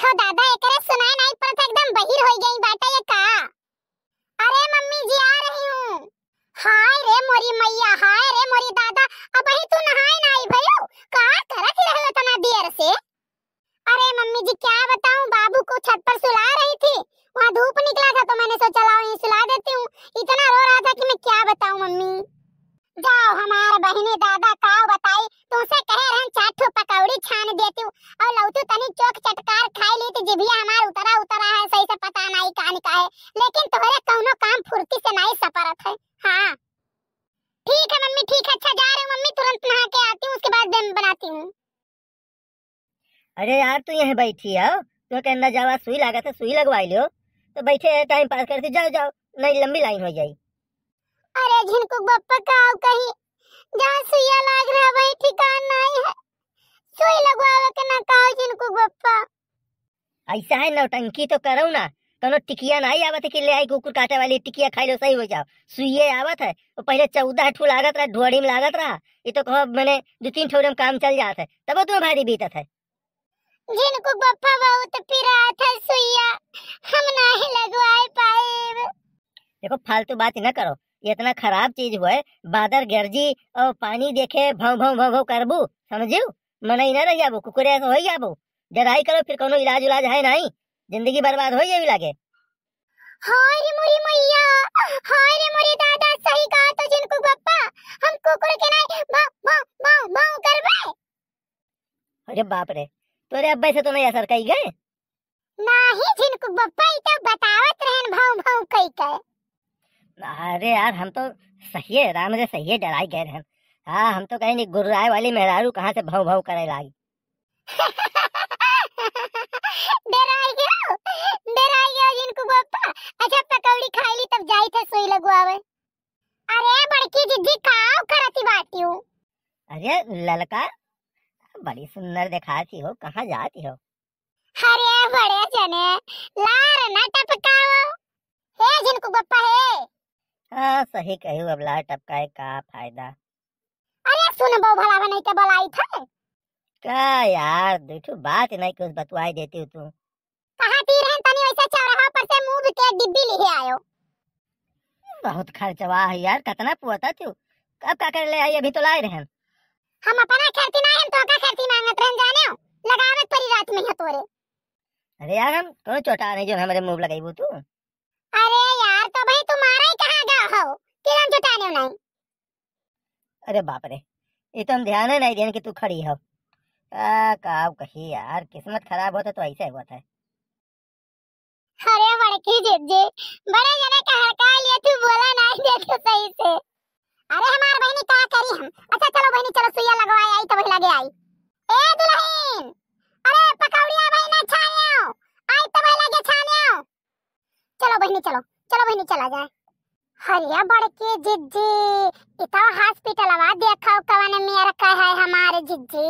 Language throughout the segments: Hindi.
देखो दादा एकरे सुनाए नहीं पर तो एकदम बहिर हो गई बाटा ये का अरे मम्मी जी आ रही हूं हाय रे मोरी मैया हाय रे मोरी दादा अब ही तू नहाए नहीं भयो का करत रहे तना देर से अरे मम्मी जी क्या बताऊं बाबू को छत पर सुला रही थी वहां धूप निकला था तो मैंने सोचा लाओ यहीं सुला देती हूं इतना रो रहा था कि मैं क्या बताऊं मम्मी जाओ हमारे बहने दादा का बताई तुमसे कह रहे हैं चाट पकौड़ी छान देती हूं और लौटू तनी चौक अरे यार तू यहाँ बैठी आओ तो कहना जावा सुई लगा था सुई लगवा लियो तो बैठे टाइम पास करते जाओ जाओ नहीं लंबी लाइन हो जाए अरे झिनकुक बप्पा का कहीं जा सुइया लाग रहा वही ठिकान नहीं है सुई लगवावे के ना कहो झिनकुक बप्पा ऐसा है ना टंकी तो करो ना कौनो टिकिया नहीं आवत है कि ले आई कुकुर काटे वाली टिकिया खाई लो सही हो जाओ सुइये आवत है वो पहले चौदह ठू लागत रहा ढोड़ी में लागत रहा ये तो कहो मैंने दो तीन ठोर में काम चल जाता है तब तो तुम्हें भारी बीतत है जिनको बप्पा बहुत पिरा था सुइया हम नहीं लगवाए पाए देखो फालतू बात ना करो ये इतना खराब चीज हुआ बादर गर्जी और पानी देखे भव भव भव भव करबू समझू मन ही ना रह जाबू कुकुरे ऐसा हो जाबू जराई करो फिर कोनो इलाज उलाज है नहीं जिंदगी बर्बाद हो जाए लगे हाय रे मुरी मैया हाय रे मुरी दादा सही कहा तो जिनको बप्पा हम कुकुर के नहीं भाव भाव भाव भाव बे अरे बाप रे तोरे अब्बा से तो नहीं असर कई गए नाही जिनको बप्पा ही तो बतावत रहन भाव भाव कई कह अरे यार हम तो सही है राम से सही है डराई गए रहन हाँ हम तो कहेंगे गुरुराय वाली मेहरारू कहाँ से भाव भाव करे लागी डराई गयो डराई गयो जिनको बप्पा अच्छा पकौड़ी खाई ली तब जाई थे सुई लगवावे अरे बड़की जिद्दी काव करती बाटियो अरे ललका बड़ी सुंदर दिखाती हो कहाँ जाती हो अरे बड़े जने लार ना टपकाओ हे जिनको गप्पा है हाँ सही कहू अब लार टपकाए का फायदा अरे सुन बहु भला बने के तो बोलाई था का यार दूठू बात नहीं कुछ बतवाई देती हूँ तू कहाँ ती है तनी वैसे चौराहा पर से मुंह के डिब्बी लिए आयो बहुत खर्चवा है यार कतना पुआता तू कब का कर ले आई अभी तो लाए रहन हम अपना खर्ची ना तो तो हम तो का खर्ची मांगत रहन जाने हो लगावत परी रात में है तोरे अरे यार हम तो चोटा नहीं जो हमरे मुंह लगाई तू अरे यार तो भाई तुम्हारा ही कहां गया हो कि हम चोटाने नहीं नहीं अरे बाप रे ये तो हम ध्यान है नहीं देन कि तू खड़ी हो आ का कही यार किस्मत खराब होता तो ऐसे हुआ था अरे बड़की जीत जी बड़े जने का हड़का लिए तू बोला नहीं देखो सही से अरे हमारा आई हम अच्छा चलो बहनी चलो सुइया लगवाए आई तो वही लगे आई ए दुल्हन अरे पकौड़िया भाई ना छानियो आई तो वही लगे छानियो चलो बहनी चलो चलो बहनी चला जाए हरिया बड़के जिज्जी इतना हॉस्पिटल आवा देखो कवन मेरा है हमारे जिज्जी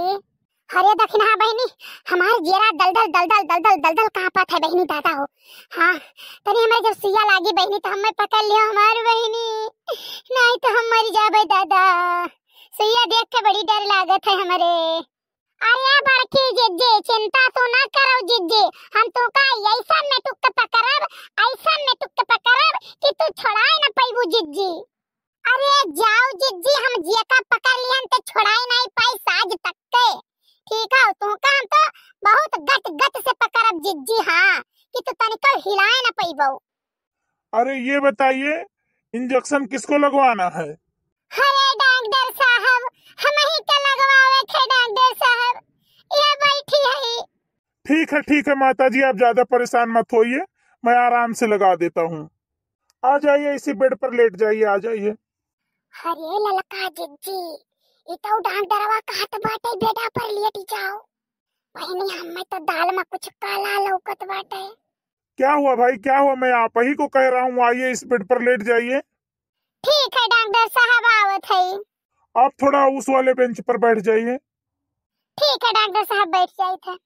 अरे दक्षिणा हाँ बहनी हमार जेरा दलदल दलदल दलदल दलदल कहाँ पत है बहनी दादा हो हाँ तनी हमारे जब सिया लागी बहनी तो हमें पकड़ लियो हमार बहनी नहीं तो हम मर जाबे दादा सिया देख के बड़ी डर लागत है हमारे अरे बड़की जिद्दी चिंता तो ना करो जिद्दी हम तो का ऐसा में टुक पकड़ब ऐसा में टुक पकड़ब कि तू छोड़ाए ना पैबू जिद्दी अरे जाओ जिद्दी हम जिया का पकड़ लिया तो छोड़ाए नहीं पाई साज तक के ठीक है तू काम तो बहुत गट गट से पकड़ब जिज्जी हां कि तू तनिक हिलाए ना पैबो अरे ये बताइए इंजेक्शन किसको लगवाना है अरे डॉक्टर साहब हम ही के तो लगवावे थे डॉक्टर साहब ये बैठी है ठीक है ठीक है माता जी आप ज्यादा परेशान मत होइए मैं आराम से लगा देता हूँ आ जाइए इसी बेड पर लेट जाइए आ जाइए अरे ललका जिज्जी इतौ डांग डरवा कहत बाटे बेटा पर लेट जाओ बहनी हमें तो दाल में कुछ काला लौकत बाटे क्या हुआ भाई क्या हुआ मैं आप ही को कह रहा हूँ आइए इस बेड पर लेट जाइए ठीक है डॉक्टर साहब आवत है आप थोड़ा उस वाले बेंच पर बैठ जाइए ठीक है डॉक्टर साहब बैठ जाए थे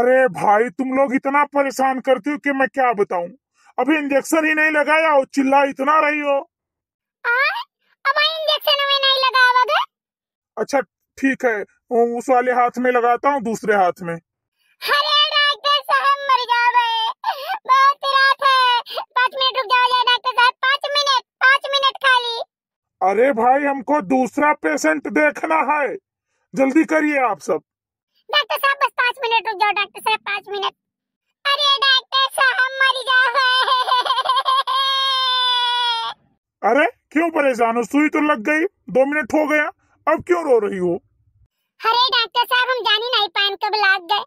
अरे भाई तुम लोग इतना परेशान करती हो कि मैं क्या बताऊं अभी इंजेक्शन ही नहीं लगाया हो चिल्ला इतना रही हो इंजेक्शन नहीं लगाया अच्छा ठीक है उस वाले हाथ में लगाता हूँ दूसरे हाथ में अरे डॉक्टर साहब मर बहुत रात है पाँच मिनट रुक जाओ डॉक्टर साहब पाँच मिनट पाँच मिनट खाली अरे भाई हमको दूसरा पेशेंट देखना है जल्दी करिए आप सब डॉक्टर साहब डॉक्टर साहब पाँच मिनट अरे डॉक्टर साहब मर जाओ अरे क्यों परेशान हो सुई तो लग गई दो मिनट हो गया अब क्यों रो रही हो अरे डॉक्टर साहब हम जान ही नहीं पाए कब लाग गए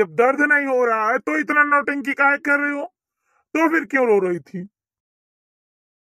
जब दर्द नहीं हो रहा है तो इतना नोटिंग की का कर रही हो तो फिर क्यों रो रही थी